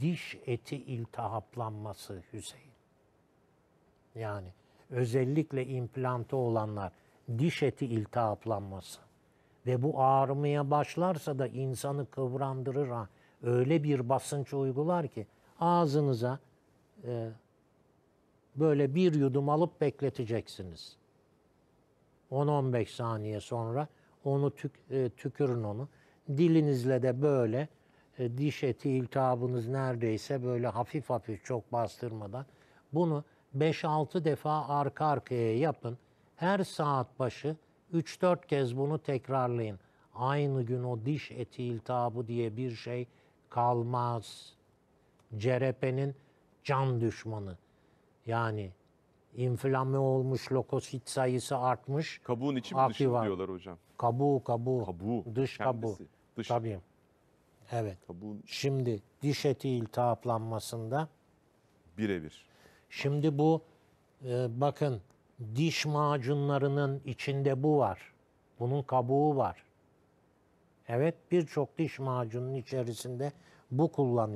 diş eti iltihaplanması Hüseyin. Yani özellikle implantı olanlar diş eti iltihaplanması ve bu ağrımaya başlarsa da insanı kıvrandırır ha. Öyle bir basınç uygular ki ağzınıza e, böyle bir yudum alıp bekleteceksiniz. 10-15 saniye sonra onu tük, e, tükürün onu. Dilinizle de böyle e, diş eti iltihabınız neredeyse böyle hafif hafif çok bastırmadan bunu 5-6 defa arka arkaya yapın. Her saat başı 3-4 kez bunu tekrarlayın. Aynı gün o diş eti iltihabı diye bir şey kalmaz. Cerepenin can düşmanı. Yani inflame olmuş, lokosit sayısı artmış. Kabuğun içi mi dışı diyorlar hocam? Kabuğu, kabuğu. Kabuğu. Dış kendisi. kabuğu. Dış. Tabii. Evet. Bu Şimdi diş eti iltihaplanmasında birebir. Şimdi bu e, bakın diş macunlarının içinde bu var. Bunun kabuğu var. Evet birçok diş macunun içerisinde bu kullanıyor.